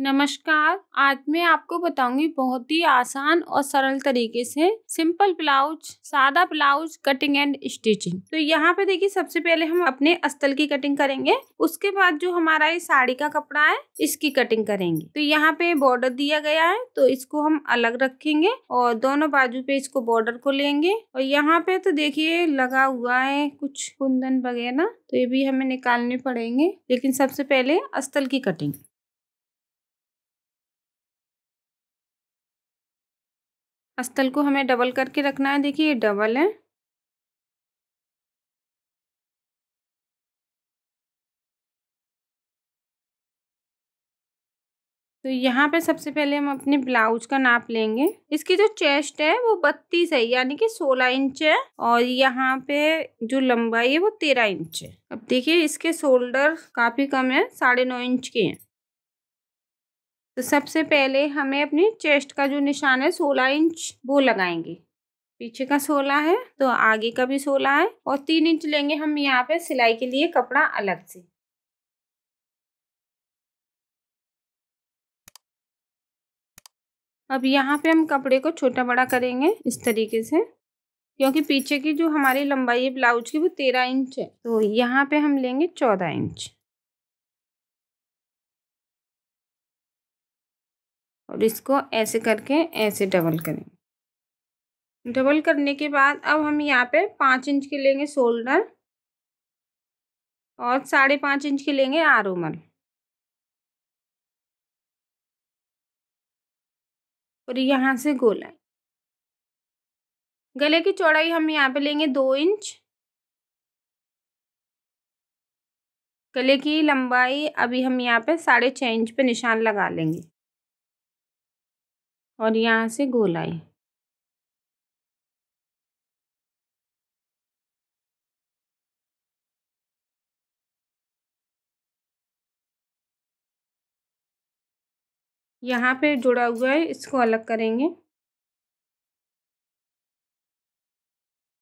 नमस्कार आज मैं आपको बताऊंगी बहुत ही आसान और सरल तरीके से सिंपल ब्लाउज सादा ब्लाउज कटिंग एंड स्टिचिंग तो यहाँ पे देखिए सबसे पहले हम अपने अस्तल की कटिंग करेंगे उसके बाद जो हमारा ये साड़ी का कपड़ा है इसकी कटिंग करेंगे तो यहाँ पे बॉर्डर दिया गया है तो इसको हम अलग रखेंगे और दोनों बाजू पे इसको बॉर्डर को लेंगे और यहाँ पे तो देखिए लगा हुआ है कुछ कुंदन वगैरह तो ये भी हमें निकालने पड़ेंगे लेकिन सबसे पहले अस्तल की कटिंग अस्तल को हमें डबल करके रखना है देखिए ये डबल है तो यहाँ पे सबसे पहले हम अपने ब्लाउज का नाप लेंगे इसकी जो चेस्ट है वो बत्तीस है यानी कि सोलह इंच है और यहाँ पे जो लंबाई है वो तेरह इंच है अब देखिए इसके शोल्डर काफ़ी कम है साढ़े नौ इंच के हैं तो सबसे पहले हमें अपनी चेस्ट का जो निशान है सोलह इंच वो लगाएंगे पीछे का सोलह है तो आगे का भी सोलह है और तीन इंच लेंगे हम यहाँ पे सिलाई के लिए कपड़ा अलग से अब यहाँ पे हम कपड़े को छोटा बड़ा करेंगे इस तरीके से क्योंकि पीछे की जो हमारी लंबाई है ब्लाउज की वो तेरह इंच है तो यहाँ पे हम लेंगे चौदह इंच और इसको ऐसे करके ऐसे डबल करेंगे डबल करने के बाद अब हम यहाँ पे पाँच इंच के लेंगे शोल्डर और साढ़े पाँच इंच के लेंगे आर उमल और यहाँ से गोलाई गले की चौड़ाई हम यहाँ पे लेंगे दो इंच गले की लंबाई अभी हम यहाँ पे साढ़े छः इंच पे निशान लगा लेंगे और यहाँ से गोलाई यहाँ पे जुड़ा हुआ है इसको अलग करेंगे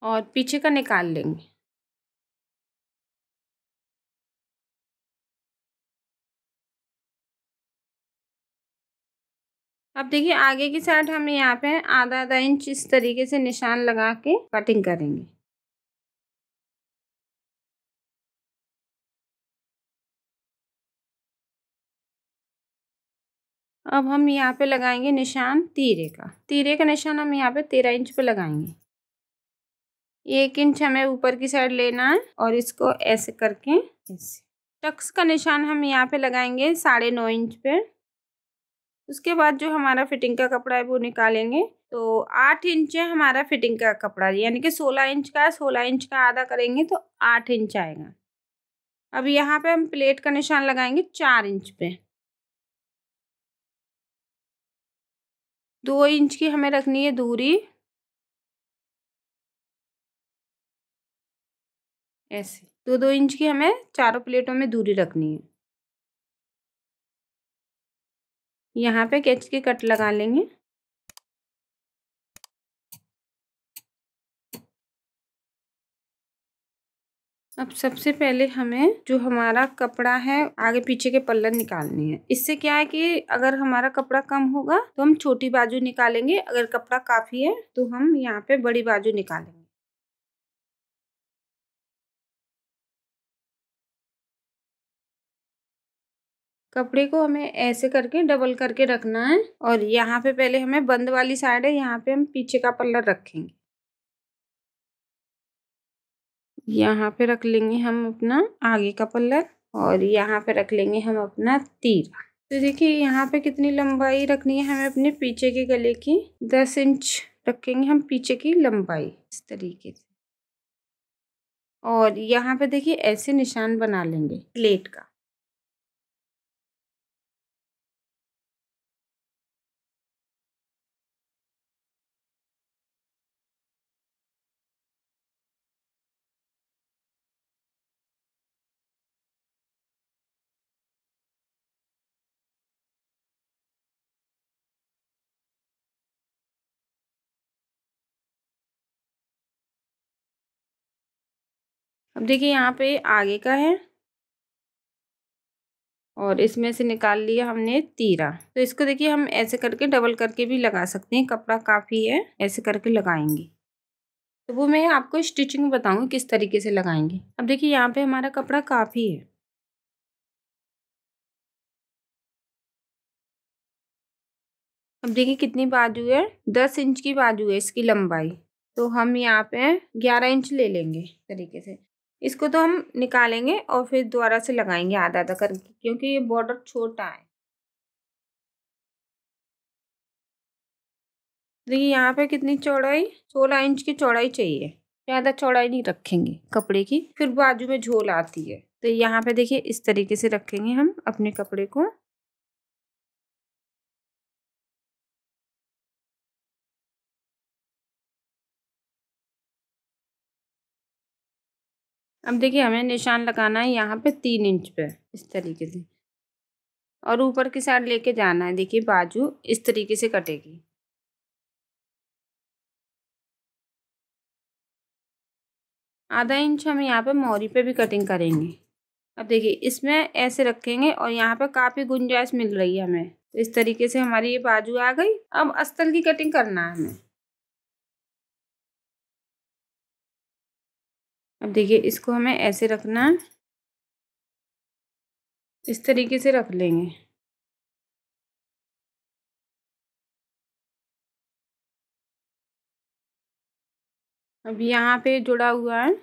और पीछे का निकाल लेंगे अब देखिए आगे की साइड हम यहाँ पे आधा आधा इंच इस तरीके से निशान लगा के कटिंग करेंगे अब हम यहाँ पे लगाएंगे निशान तीरे का तीरे का निशान हम यहाँ पे तेरह इंच पे लगाएंगे एक इंच हमें ऊपर की साइड लेना है और इसको ऐसे करके ऐसे टक्स का निशान हम यहाँ पे लगाएंगे साढ़े नौ इंच पे उसके बाद जो हमारा फिटिंग का कपड़ा है वो निकालेंगे तो आठ इंच है हमारा फिटिंग का कपड़ा यानी कि सोलह इंच का सोलह इंच का आधा करेंगे तो आठ इंच आएगा अब यहाँ पे हम प्लेट का निशान लगाएंगे चार इंच पे दो इंच की हमें रखनी है दूरी ऐसे दो दो इंच की हमें चारों प्लेटों में दूरी रखनी है यहाँ पे कैच के कट लगा लेंगे अब सबसे पहले हमें जो हमारा कपड़ा है आगे पीछे के पल्लन निकालनी है इससे क्या है कि अगर हमारा कपड़ा कम होगा तो हम छोटी बाजू निकालेंगे अगर कपड़ा काफ़ी है तो हम यहाँ पे बड़ी बाजू निकालेंगे कपड़े को हमें ऐसे करके डबल करके रखना है और यहाँ पे पहले हमें बंद वाली साइड है यहाँ पे हम पीछे का पल्ला रखेंगे यहाँ पे रख लेंगे हम अपना आगे का पल्ला और यहाँ पे रख लेंगे हम अपना तीरा तो देखिए यहाँ पे कितनी लंबाई रखनी है हमें अपने पीछे के गले की दस इंच रखेंगे हम पीछे की लंबाई इस तरीके से और यहाँ पे देखिए ऐसे निशान बना लेंगे प्लेट का अब देखिए यहाँ पे आगे का है और इसमें से निकाल लिया हमने तीरा तो इसको देखिए हम ऐसे करके डबल करके भी लगा सकते हैं कपड़ा काफ़ी है ऐसे करके लगाएंगे तो वो मैं आपको स्टिचिंग बताऊंगी किस तरीके से लगाएंगे अब देखिए यहाँ पे हमारा कपड़ा काफ़ी है अब देखिए कितनी बाजू है दस इंच की बाजू है इसकी लंबाई तो हम यहाँ पे ग्यारह इंच ले लेंगे तरीके से इसको तो हम निकालेंगे और फिर दोबारा से लगाएंगे आधा आधा करके क्योंकि ये बॉर्डर छोटा है देखिए यहाँ पे कितनी चौड़ाई सोलह इंच की चौड़ाई चाहिए ज़्यादा चौड़ाई नहीं रखेंगे कपड़े की फिर बाजू में झोल आती है तो यहाँ पे देखिए इस तरीके से रखेंगे हम अपने कपड़े को अब देखिए हमें निशान लगाना है यहाँ पे तीन इंच पे इस तरीके से और ऊपर की साइड लेके जाना है देखिए बाजू इस तरीके से कटेगी आधा इंच हम यहाँ पे मोरी पे भी कटिंग करेंगे अब देखिए इसमें ऐसे रखेंगे और यहाँ पे काफ़ी गुंजाइश मिल रही है हमें तो इस तरीके से हमारी ये बाजू आ गई अब अस्तर की कटिंग करना है हमें अब देखिए इसको हमें ऐसे रखना है इस तरीके से रख लेंगे अब यहाँ पे जुड़ा हुआ है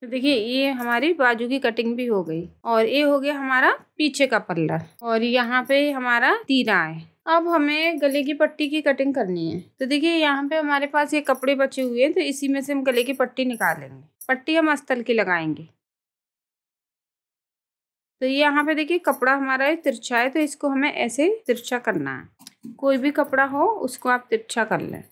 तो देखिए ये हमारी बाजू की कटिंग भी हो गई और ये हो गया हमारा पीछे का पल्ला और यहाँ पे हमारा तीरा है अब हमें गले की पट्टी की कटिंग करनी है तो देखिए यहाँ पे हमारे पास ये कपड़े बचे हुए हैं तो इसी में से हम गले की पट्टी निकालेंगे पट्टी हम अस्तल की लगाएंगे तो ये यहाँ पे देखिए कपड़ा हमारा तिरछा है तो इसको हमें ऐसे तिरछा करना है कोई भी कपड़ा हो उसको आप तिरछा कर लें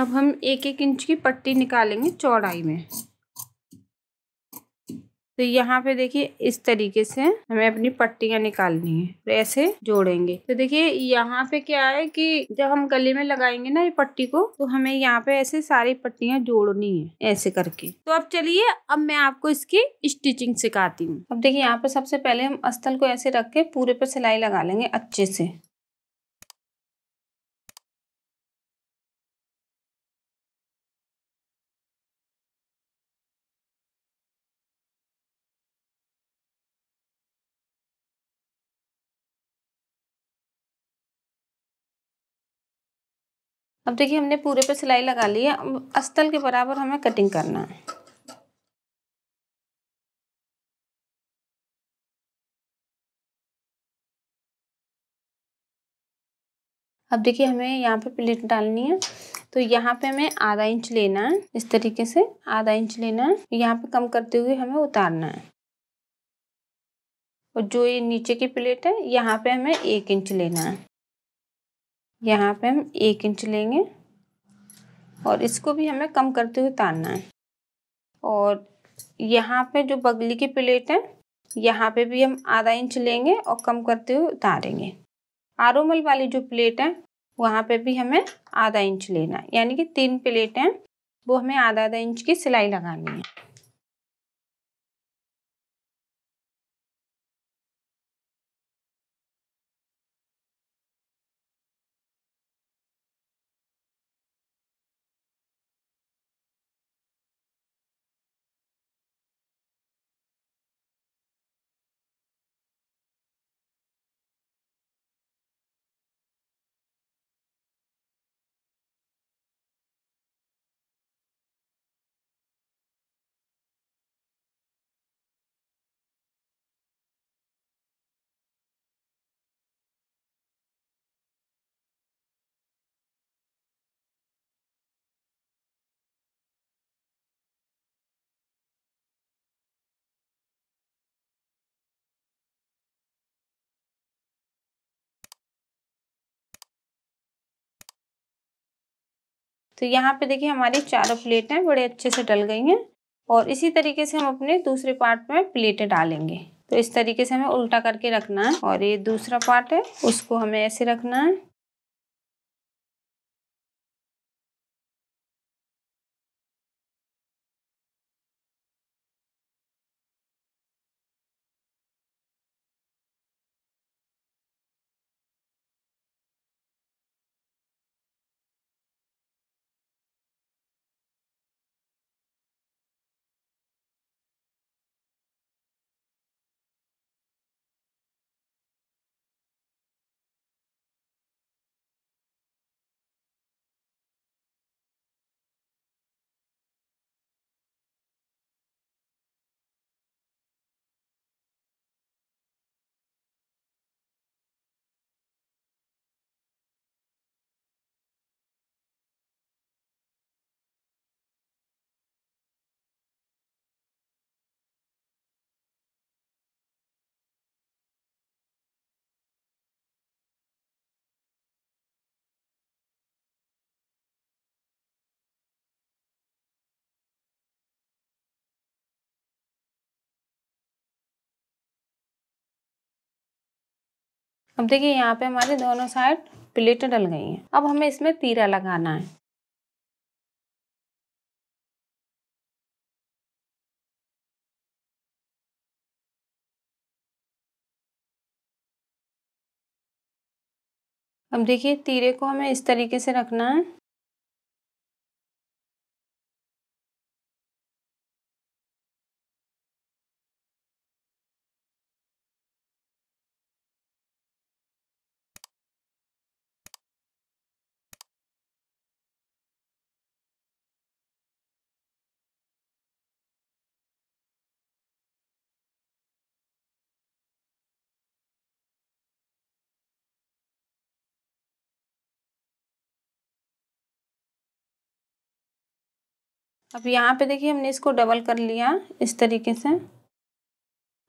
अब हम एक एक इंच की पट्टी निकालेंगे चौड़ाई में तो यहाँ पे देखिए इस तरीके से हमें अपनी पट्टियाँ निकालनी है तो ऐसे जोड़ेंगे तो देखिए यहाँ पे क्या है कि जब हम गले में लगाएंगे ना ये पट्टी को तो हमें यहाँ पे ऐसे सारी पट्टियाँ जोड़नी है ऐसे करके तो अब चलिए अब मैं आपको इसकी स्टिचिंग सिखाती हूँ अब देखिए यहाँ पे सबसे पहले हम स्थल को ऐसे रख के पूरे पे सिलाई लगा लेंगे अच्छे से अब देखिए हमने पूरे पे सिलाई लगा ली है अब अस्तल के बराबर हमें कटिंग करना है अब देखिए हमें यहाँ पे प्लेट डालनी है तो यहाँ पे हमें आधा इंच लेना है इस तरीके से आधा इंच लेना है यहाँ पे कम करते हुए हमें उतारना है और जो ये नीचे की प्लेट है यहाँ पे हमें एक इंच लेना है यहाँ पे हम एक इंच लेंगे और इसको भी हमें कम करते हुए उतारना है और यहाँ पे जो बगली की प्लेट है यहाँ पे भी हम आधा इंच लेंगे और कम करते हुए उतारेंगे आरोमल वाली जो प्लेट है वहाँ पे भी हमें आधा इंच लेना है यानी कि तीन प्लेट हैं वो हमें आधा आधा इंच की सिलाई लगानी है तो यहाँ पे देखिए हमारी चारों प्लेटें बड़े अच्छे से डल गई हैं और इसी तरीके से हम अपने दूसरे पार्ट में प्लेटें डालेंगे तो इस तरीके से हमें उल्टा करके रखना है और ये दूसरा पार्ट है उसको हमें ऐसे रखना है अब देखिए यहाँ पे हमारे दोनों साइड प्लेटें डल गई हैं अब हमें इसमें तीरा लगाना है अब देखिए तीरे को हमें इस तरीके से रखना है अब यहाँ पे देखिए हमने इसको डबल कर लिया इस तरीके से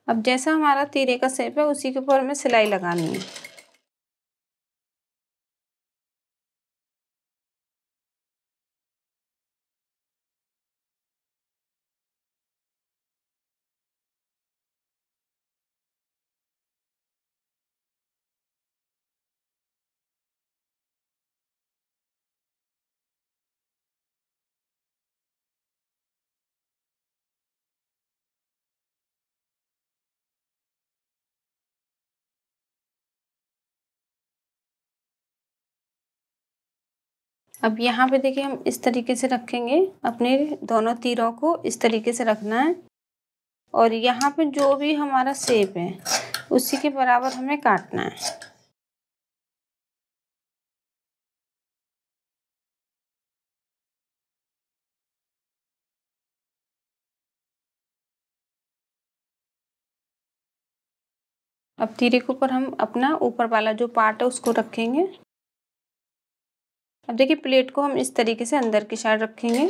अब जैसा हमारा तीरे का सेप है उसी के ऊपर हमें सिलाई लगानी है अब यहाँ पे देखिए हम इस तरीके से रखेंगे अपने दोनों तीरों को इस तरीके से रखना है और यहाँ पे जो भी हमारा सेप है उसी के बराबर हमें काटना है अब तीरे के ऊपर हम अपना ऊपर वाला जो पार्ट है उसको रखेंगे अब देखिए प्लेट को हम इस तरीके से अंदर की साइड रखेंगे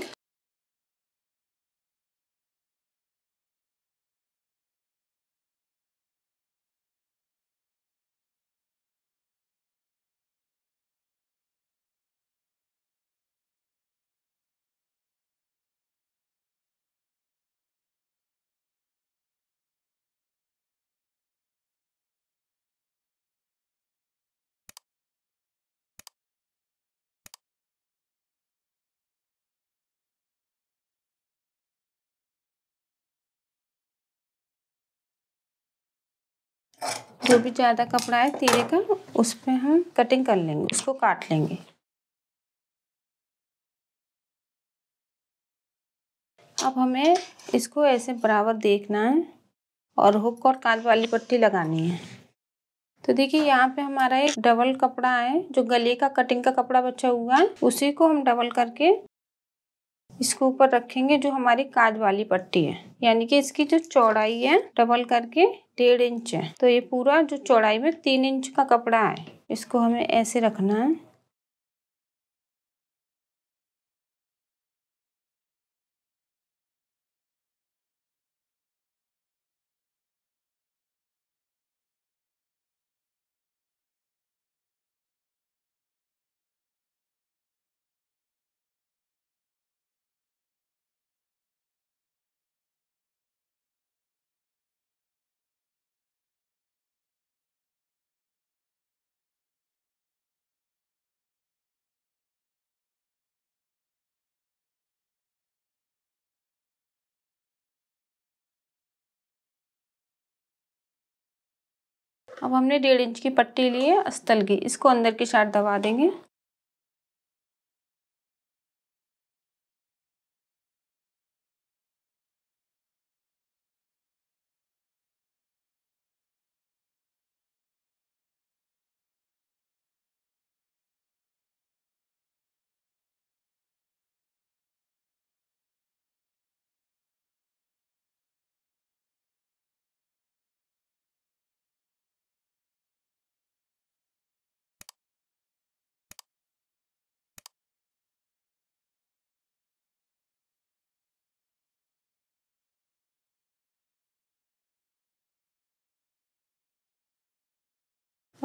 जो भी ज़्यादा कपड़ा है तीरे का उस पर हम कटिंग कर लेंगे उसको काट लेंगे अब हमें इसको ऐसे बराबर देखना है और हुक और काज वाली पट्टी लगानी है तो देखिए यहाँ पे हमारा एक डबल कपड़ा है जो गले का कटिंग का कपड़ा बचा हुआ है उसी को हम डबल करके इसको ऊपर रखेंगे जो हमारी काज वाली पट्टी है यानी कि इसकी जो चौड़ाई है डबल करके डेढ़ इंच है तो ये पूरा जो चौड़ाई में तीन इंच का कपड़ा है इसको हमें ऐसे रखना है अब हमने डेढ़ इंच की पट्टी ली है अस्तल की इसको अंदर की साइड दबा देंगे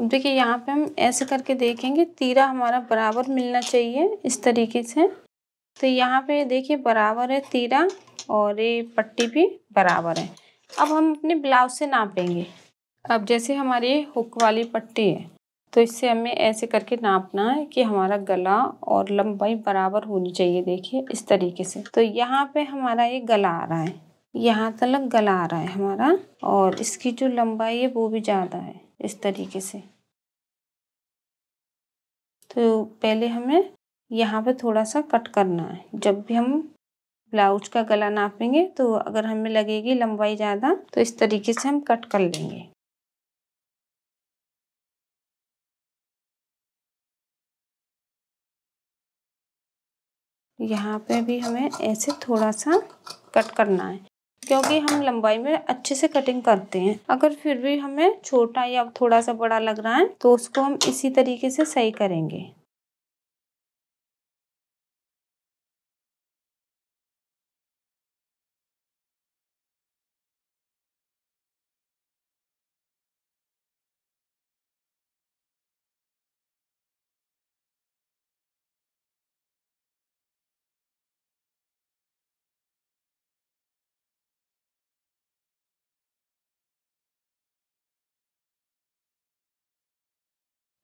अब देखिए यहाँ पे हम ऐसे करके देखेंगे तीरा हमारा बराबर मिलना चाहिए इस तरीके से तो यहाँ पे देखिए बराबर है तीरा और ये पट्टी भी बराबर है अब हम अपने ब्लाउज से नापेंगे अब जैसे हमारी हुक वाली पट्टी है तो इससे हमें ऐसे करके नापना है कि हमारा गला और लंबाई बराबर होनी चाहिए देखिए इस तरीके से तो यहाँ पे हमारा ये गला आ रहा है यहाँ तक गला आ रहा है हमारा और इसकी जो लंबाई है वो भी ज़्यादा है इस तरीके से तो पहले हमें यहाँ पे थोड़ा सा कट करना है जब भी हम ब्लाउज का गला नापेंगे तो अगर हमें लगेगी लंबाई ज़्यादा तो इस तरीके से हम कट कर लेंगे यहाँ पे भी हमें ऐसे थोड़ा सा कट करना है क्योंकि हम लंबाई में अच्छे से कटिंग करते हैं अगर फिर भी हमें छोटा या थोड़ा सा बड़ा लग रहा है तो उसको हम इसी तरीके से सही करेंगे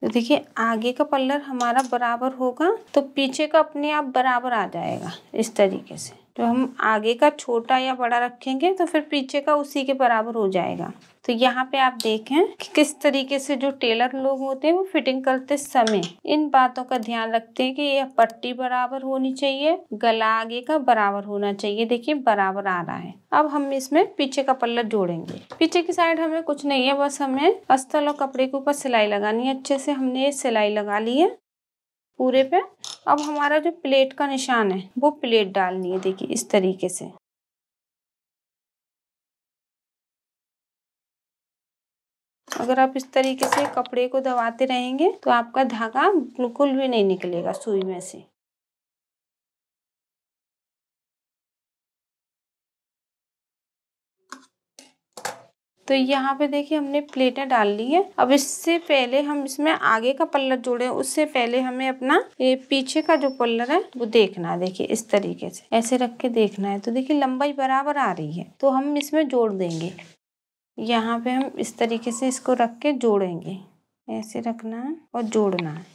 तो देखिए आगे का पल्लर हमारा बराबर होगा तो पीछे का अपने आप बराबर आ जाएगा इस तरीके से जो तो हम आगे का छोटा या बड़ा रखेंगे तो फिर पीछे का उसी के बराबर हो जाएगा तो यहाँ पे आप देखें कि किस तरीके से जो टेलर लोग होते हैं वो फिटिंग करते समय इन बातों का ध्यान रखते हैं कि यह पट्टी बराबर होनी चाहिए गला आगे का बराबर होना चाहिए देखिए बराबर आ रहा है अब हम इसमें पीछे का पल्ला जोड़ेंगे पीछे की साइड हमें कुछ नहीं है बस हमें अस्तल और कपड़े के ऊपर सिलाई लगानी है अच्छे से हमने ये सिलाई लगा ली है पूरे पे अब हमारा जो प्लेट का निशान है वो प्लेट डालनी है देखिए इस तरीके से अगर आप इस तरीके से कपड़े को दबाते रहेंगे तो आपका धागा बिल्कुल भी नहीं निकलेगा सुई में से तो यहाँ पे देखिए हमने प्लेटें डाल ली है अब इससे पहले हम इसमें आगे का पल्लर जोड़े उससे पहले हमें अपना ये पीछे का जो पल्लर है वो देखना है देखिए इस तरीके से ऐसे रख के देखना है तो देखिए लंबाई बराबर आ रही है तो हम इसमें जोड़ देंगे यहाँ पे हम इस तरीके से इसको रख के जोड़ेंगे ऐसे रखना है और जोड़ना है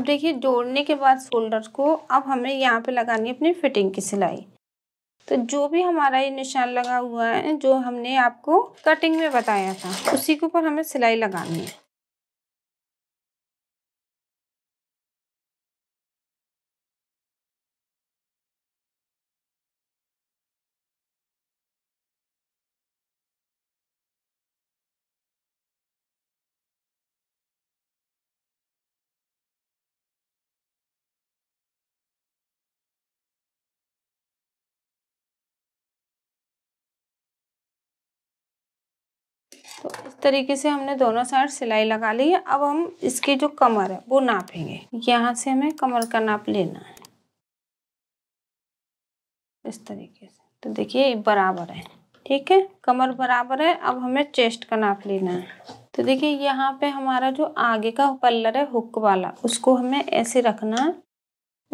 अब देखिए जोड़ने के बाद शोल्डर को अब हमें यहाँ पे लगानी है अपनी फिटिंग की सिलाई तो जो भी हमारा ये निशान लगा हुआ है जो हमने आपको कटिंग में बताया था उसी के ऊपर हमें सिलाई लगानी है तरीके से हमने दोनों साइड सिलाई लगा ली है अब हम इसकी जो कमर है वो नापेंगे यहाँ से हमें कमर का नाप लेना है इस तरीके से तो देखिए बराबर है ठीक है कमर बराबर है अब हमें चेस्ट का नाप लेना है तो देखिए यहाँ पे हमारा जो आगे का पल्लर है हुक वाला उसको हमें ऐसे रखना है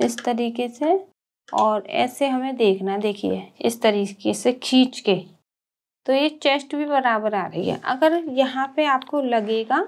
इस तरीके से और ऐसे हमें देखना देखिए इस तरीके से खींच के तो ये चेस्ट भी बराबर आ रही है अगर यहाँ पे आपको लगेगा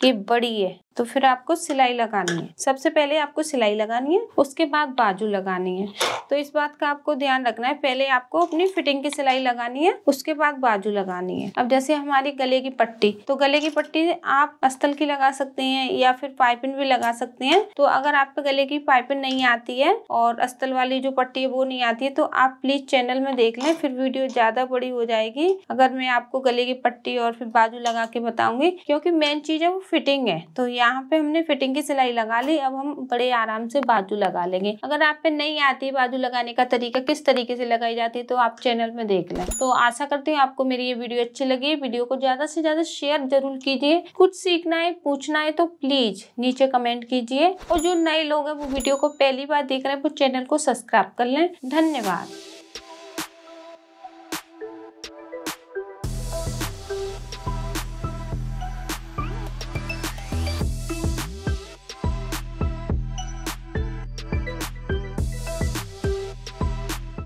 कि बड़ी है तो फिर आपको सिलाई लगानी है सबसे पहले आपको सिलाई लगानी है उसके बाद बाजू लगानी है तो इस बात का आपको ध्यान रखना है पहले आपको अपनी फिटिंग की सिलाई लगानी है उसके बाद बाजू लगानी है अब जैसे हमारी गले की पट्टी तो गले की पट्टी आप अस्तल की लगा सकते हैं या फिर पाइपिन भी लगा सकते हैं तो अगर आपके गले की पाइपिन नहीं आती है और अस्तल वाली जो पट्टी है वो नहीं आती है तो आप प्लीज चैनल में देख लें फिर वीडियो ज्यादा बड़ी हो जाएगी अगर मैं आपको गले की पट्टी और फिर बाजू लगा के बताऊंगी क्योंकि मेन चीज है वो फिटिंग है तो या यहाँ पे हमने फिटिंग की सिलाई लगा ली अब हम बड़े आराम से बाजू लगा लेंगे अगर आप पे नहीं आती बाजू लगाने का तरीका किस तरीके से लगाई जाती है तो आप चैनल में देख लें तो आशा करती हूँ आपको मेरी ये वीडियो अच्छी लगी वीडियो को ज्यादा से ज्यादा शेयर जरूर कीजिए कुछ सीखना है पूछना है तो प्लीज नीचे कमेंट कीजिए और जो नए लोग हैं वो वीडियो को पहली बार देख रहे हैं वो चैनल को सब्सक्राइब कर लें धन्यवाद